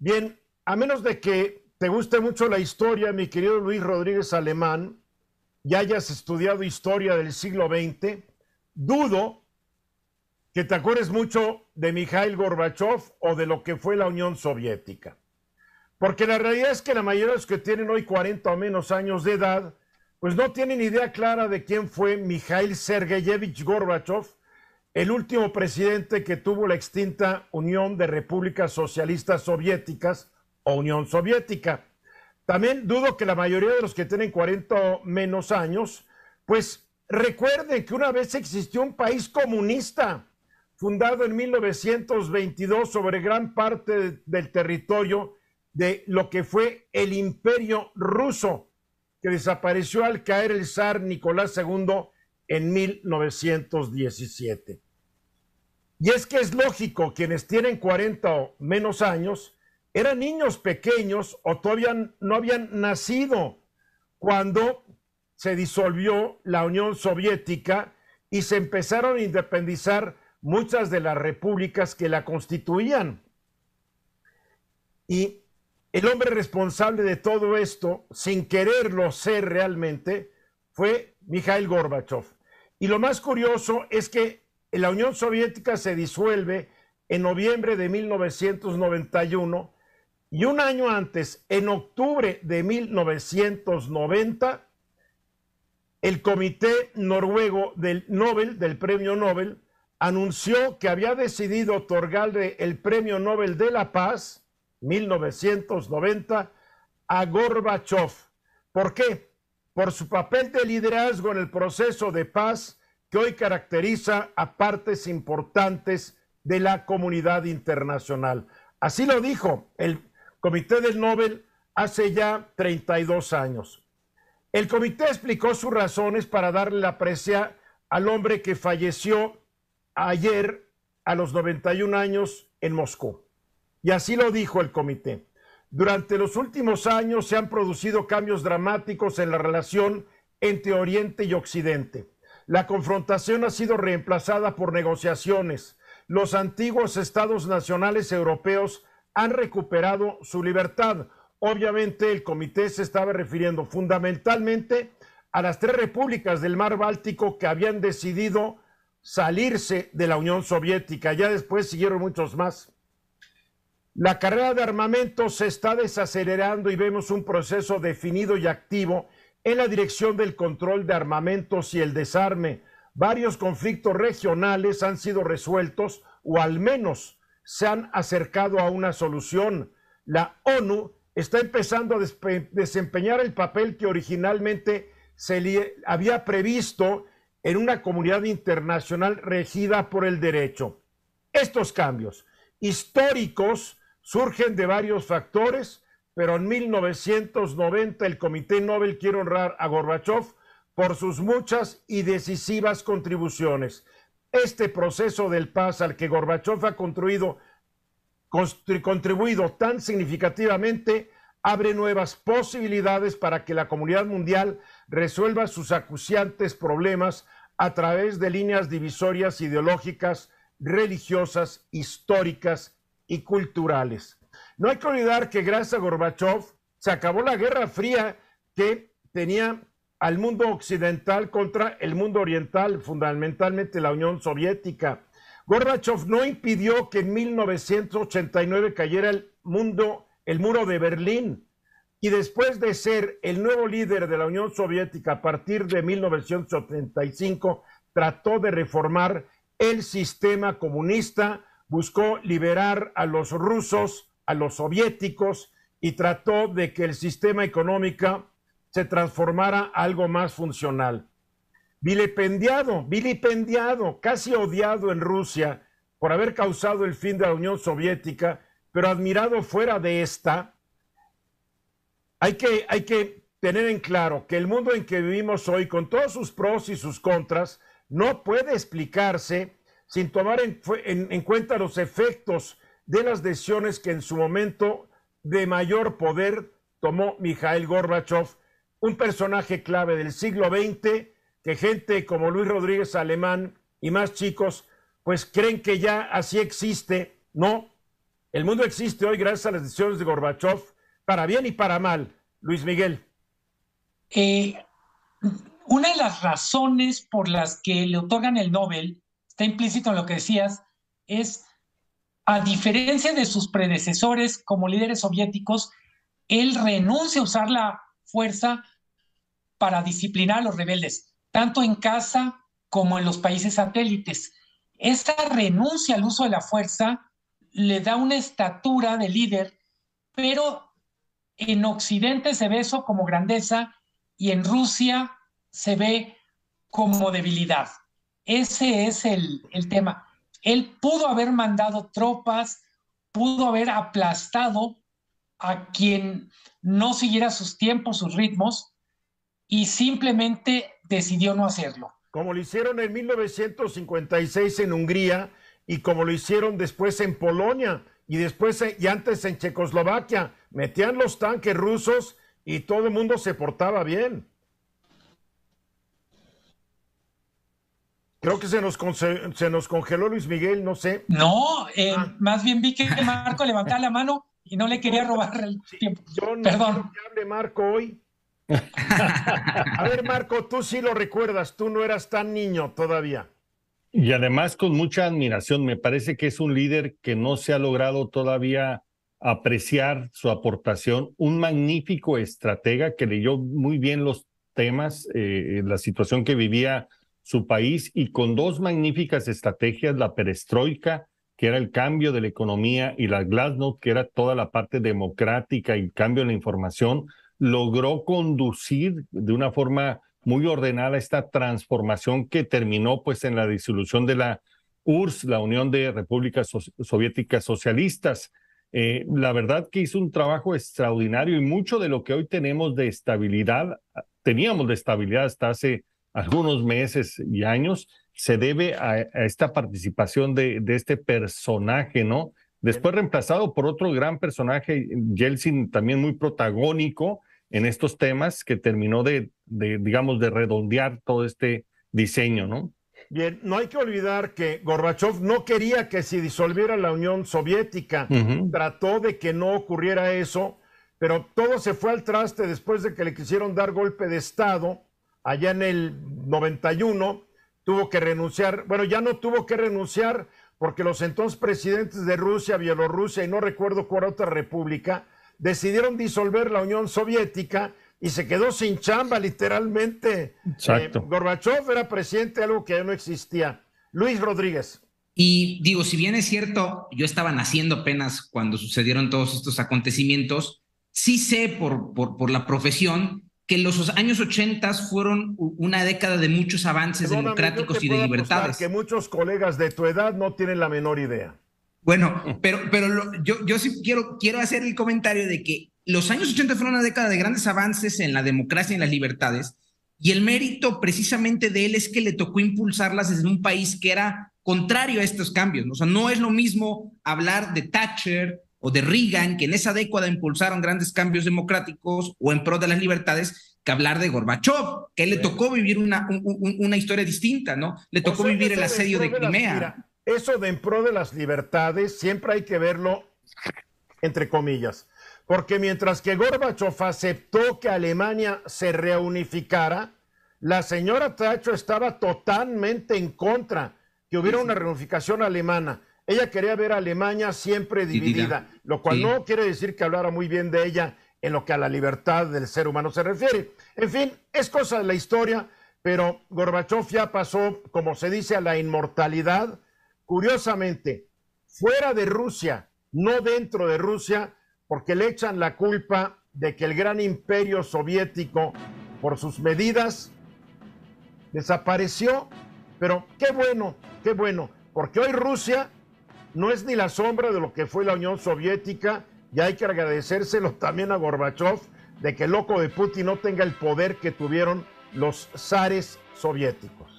Bien, a menos de que te guste mucho la historia, mi querido Luis Rodríguez Alemán, y hayas estudiado historia del siglo XX, dudo que te acuerdes mucho de Mikhail Gorbachev o de lo que fue la Unión Soviética. Porque la realidad es que la mayoría de los que tienen hoy 40 o menos años de edad, pues no tienen idea clara de quién fue Mikhail Sergeyevich Gorbachev el último presidente que tuvo la extinta Unión de Repúblicas Socialistas Soviéticas o Unión Soviética. También dudo que la mayoría de los que tienen 40 o menos años, pues recuerden que una vez existió un país comunista, fundado en 1922 sobre gran parte del territorio de lo que fue el imperio ruso, que desapareció al caer el zar Nicolás II en 1917. Y es que es lógico, quienes tienen 40 o menos años eran niños pequeños o todavía no habían nacido cuando se disolvió la Unión Soviética y se empezaron a independizar muchas de las repúblicas que la constituían. Y el hombre responsable de todo esto, sin quererlo ser realmente, fue Mikhail Gorbachev. Y lo más curioso es que la Unión Soviética se disuelve en noviembre de 1991 y un año antes, en octubre de 1990, el Comité Noruego del Nobel, del Premio Nobel, anunció que había decidido otorgarle el Premio Nobel de la Paz 1990 a Gorbachev. ¿Por qué? Por su papel de liderazgo en el proceso de paz que hoy caracteriza a partes importantes de la comunidad internacional. Así lo dijo el Comité del Nobel hace ya 32 años. El comité explicó sus razones para darle la precia al hombre que falleció ayer a los 91 años en Moscú. Y así lo dijo el comité. Durante los últimos años se han producido cambios dramáticos en la relación entre Oriente y Occidente. La confrontación ha sido reemplazada por negociaciones. Los antiguos estados nacionales europeos han recuperado su libertad. Obviamente el comité se estaba refiriendo fundamentalmente a las tres repúblicas del mar Báltico que habían decidido salirse de la Unión Soviética. Ya después siguieron muchos más. La carrera de armamento se está desacelerando y vemos un proceso definido y activo en la dirección del control de armamentos y el desarme. Varios conflictos regionales han sido resueltos o al menos se han acercado a una solución. La ONU está empezando a desempeñar el papel que originalmente se había previsto en una comunidad internacional regida por el derecho. Estos cambios históricos surgen de varios factores, pero en 1990 el Comité Nobel quiere honrar a Gorbachev por sus muchas y decisivas contribuciones. Este proceso del paz al que Gorbachev ha contribuido tan significativamente abre nuevas posibilidades para que la comunidad mundial resuelva sus acuciantes problemas a través de líneas divisorias ideológicas, religiosas, históricas y culturales. No hay que olvidar que gracias a Gorbachev se acabó la Guerra Fría que tenía al mundo occidental contra el mundo oriental, fundamentalmente la Unión Soviética. Gorbachev no impidió que en 1989 cayera el mundo, el muro de Berlín. Y después de ser el nuevo líder de la Unión Soviética a partir de 1985 trató de reformar el sistema comunista, buscó liberar a los rusos a los soviéticos y trató de que el sistema económico se transformara algo más funcional. Vilipendiado, vilipendiado, casi odiado en Rusia por haber causado el fin de la Unión Soviética, pero admirado fuera de esta, hay que, hay que tener en claro que el mundo en que vivimos hoy, con todos sus pros y sus contras, no puede explicarse sin tomar en cuenta los efectos de las decisiones que en su momento de mayor poder tomó Mijael Gorbachev, un personaje clave del siglo XX que gente como Luis Rodríguez Alemán y más chicos, pues creen que ya así existe. No, el mundo existe hoy gracias a las decisiones de Gorbachev, para bien y para mal. Luis Miguel. Eh, una de las razones por las que le otorgan el Nobel, está implícito en lo que decías, es a diferencia de sus predecesores como líderes soviéticos, él renuncia a usar la fuerza para disciplinar a los rebeldes, tanto en casa como en los países satélites. Esta renuncia al uso de la fuerza le da una estatura de líder, pero en Occidente se ve eso como grandeza y en Rusia se ve como debilidad. Ese es el, el tema. Él pudo haber mandado tropas, pudo haber aplastado a quien no siguiera sus tiempos, sus ritmos, y simplemente decidió no hacerlo. Como lo hicieron en 1956 en Hungría y como lo hicieron después en Polonia y después y antes en Checoslovaquia, metían los tanques rusos y todo el mundo se portaba bien. Creo que se nos, se nos congeló Luis Miguel, no sé. No, eh, ah. más bien vi que Marco levantaba la mano y no le quería robar el tiempo. Yo no que hable Marco hoy. A ver, Marco, tú sí lo recuerdas, tú no eras tan niño todavía. Y además con mucha admiración, me parece que es un líder que no se ha logrado todavía apreciar su aportación, un magnífico estratega que leyó muy bien los temas, eh, la situación que vivía su país y con dos magníficas estrategias, la perestroika, que era el cambio de la economía, y la glasnost, que era toda la parte democrática y cambio de la información, logró conducir de una forma muy ordenada esta transformación que terminó pues en la disolución de la URSS, la Unión de Repúblicas Soviéticas Socialistas. Eh, la verdad que hizo un trabajo extraordinario y mucho de lo que hoy tenemos de estabilidad, teníamos de estabilidad hasta hace algunos meses y años, se debe a, esta participación de, este personaje, ¿no? Después reemplazado por otro gran personaje, Yeltsin, también muy protagónico en estos temas, que terminó de, digamos, de redondear todo este diseño, ¿no? Bien, no hay que olvidar que Gorbachev no quería que se disolviera la Unión Soviética, trató de que no ocurriera eso, pero todo se fue al traste después de que le quisieron dar golpe de Estado allá en el 91, tuvo que renunciar, bueno, ya no tuvo que renunciar porque los entonces presidentes de Rusia, Bielorrusia y no recuerdo cuál otra república, decidieron disolver la Unión Soviética y se quedó sin chamba literalmente. Exacto. Eh, Gorbachev era presidente de algo que ya no existía. Luis Rodríguez. Y digo, si bien es cierto, yo estaba naciendo apenas cuando sucedieron todos estos acontecimientos, sí sé por, por, por la profesión que los años 80 fueron una década de muchos avances democráticos y de libertades. Que muchos colegas de tu edad no tienen la menor idea. Bueno, pero, pero yo, yo sí quiero, quiero hacer el comentario de que los años 80 fueron una década de grandes avances en la democracia y en las libertades, y el mérito precisamente de él es que le tocó impulsarlas desde un país que era contrario a estos cambios. O sea, no es lo mismo hablar de Thatcher, o de Reagan, que en esa década impulsaron grandes cambios democráticos o en pro de las libertades, que hablar de Gorbachev, que le tocó vivir una, historia distinta, ¿no? Le tocó vivir el asedio de, Crimea. eso de en pro de las libertades siempre hay que verlo entre comillas, porque mientras que Gorbachev aceptó que Alemania se reunificara, la señora Thatcher estaba totalmente en contra que hubiera una reunificación alemana. Ella quería ver a Alemania siempre dividida, lo cual no quiere decir que hablara muy bien de ella en lo que a la libertad del ser humano se refiere. En fin, es cosa de la historia, pero Gorbachev ya pasó, como se dice, a la inmortalidad. Curiosamente, fuera de Rusia, no dentro de Rusia, porque le echan la culpa de que el gran imperio soviético, por sus medidas, desapareció. Pero qué bueno, qué bueno, porque hoy Rusia no es ni la sombra de lo que fue la Unión Soviética y hay que agradecérselo también a Gorbachev de que el loco de Putin no tenga el poder que tuvieron los zares soviéticos.